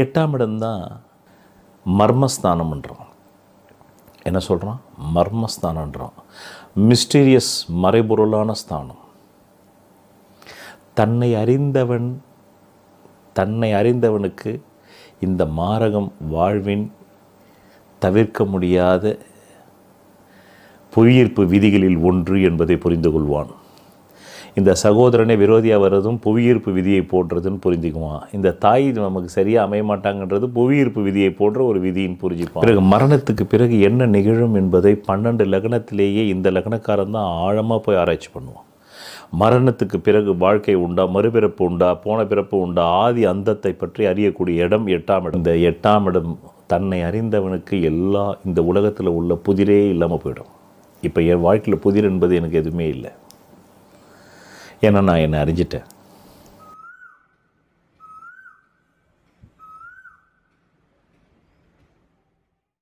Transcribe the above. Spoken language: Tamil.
எட்டாம் இடம்தான் மர்மஸ்தானம்ன்றோம் என்ன சொல்கிறோம் மர்மஸ்தானன்றோம் மிஸ்டீரியஸ் மறைபொருளான ஸ்தானம் தன்னை அறிந்தவன் தன்னை அறிந்தவனுக்கு இந்த மாரகம் வாழ்வின் தவிர்க்க முடியாத புவியீர்ப்பு விதிகளில் ஒன்று என்பதை புரிந்து கொள்வான் இந்த சகோதரனை விரோதியாக வர்றதும் புவியீர்ப்பு விதியை போடுறதுன்னு புரிஞ்சுக்குவான் இந்த தாய் நமக்கு சரியாக அமைய மாட்டாங்கன்றது புவியீர்ப்பு விதியை போன்ற ஒரு விதியின் புரிஞ்சுப்பான் பிறகு மரணத்துக்கு பிறகு என்ன நிகழும் என்பதை பன்னெண்டு லக்னத்திலேயே இந்த லக்னக்காரன் தான் ஆழமாக போய் ஆராய்ச்சி பண்ணுவான் மரணத்துக்கு பிறகு வாழ்க்கை உண்டா மறுபிறப்பு உண்டா போன பிறப்பு உண்டா ஆதி அந்தத்தை பற்றி அறியக்கூடிய இடம் எட்டாம் இடம் இந்த எட்டாம் இடம் தன்னை அறிந்தவனுக்கு எல்லா இந்த உலகத்தில் உள்ள புதிரே இல்லாமல் போயிடும் இப்போ என் வாழ்க்கையில் புதிர் என்பது எனக்கு எதுவுமே இல்லை ஏன்னா நான் என்னை அறிஞ்சிட்டேன்